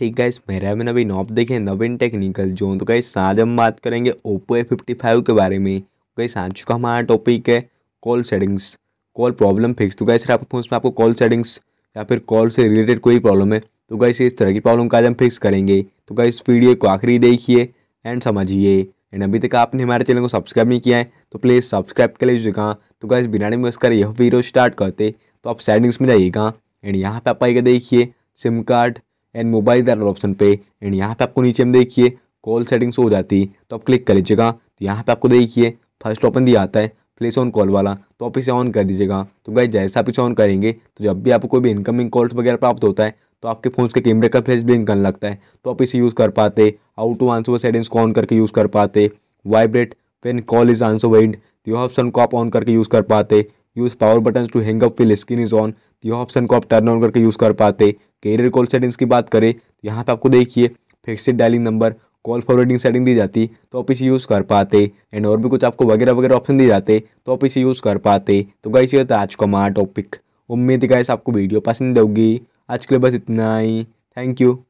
ही guys मेरा में नवीन आप देखें नवीन टेक्निकल जो तो गाइस आज हम बात करेंगे ओप्पो ए फिफ्टी फाइव के बारे में गाइस आज का हमारा टॉपिक है call settings call problem fix तो गाइस आपके फोन में आपको कॉल सेटिंग्स या फिर कॉल से रिलेटेड कोई प्रॉब्लम है तो गाइस इस तरह की प्रॉब्लम का आज हम फिक्स करेंगे तो गाइस वीडियो को आखिरी देखिए एंड समझिए एंड अभी तक आपने हमारे चैनल को सब्सक्राइब नहीं किया है तो प्लीज़ सब्सक्राइब कर लीजिएगा तो गाइस बिना में उसका यह वीडियो स्टार्ट करते तो आप सेटिंग्स में जाइएगा एंड यहाँ पर आप आइएगा देखिए सिम कार्ड एंड मोबाइल दर ऑप्शन पे एंड यहाँ पे आपको नीचे में देखिए कॉल सेटिंग्स हो जाती तो आप क्लिक कर लीजिएगा तो यहाँ पे आपको देखिए फर्स्ट ऑप्शन दिया आता है प्लेस ऑन कॉल वाला तो आप इसे ऑन कर दीजिएगा तो गाइज जैसा आप इसे ऑन करेंगे तो जब भी आपको कोई भी इनकमिंग कॉल्स वगैरह प्राप्त होता है तो आपके फ़ोन के कैमरे का फ्लैश ब्लिंक करने लगता है तो आप इसे यूज़ कर पाते आउट टू आंसर सेटिंग्स को ऑन करके यूज़ कर पाते vibrate when call is answer ended तो ऑप्शन को आप ऑन करके यूज़ कर पाते use power button to hang up will screen is on तो यह ऑप्शन को आप टर्न ऑन करके यूज़ कर पाते कैरियर कॉल सेटिंग्स की बात करें तो यहाँ पर आपको देखिए fixed dialing number call forwarding setting दी जाती तो आप इसे यूज़ कर पाते एंड और भी कुछ आपको वगैरह वगैरह ऑप्शन दिए जाते तो आप इसे यूज़ कर पाते तो गाइस ये था आज का हमारा टॉपिक उम्मीद गाइस आपको वीडियो पसंद होगी आज के लिए बस इतना ही थैंक यू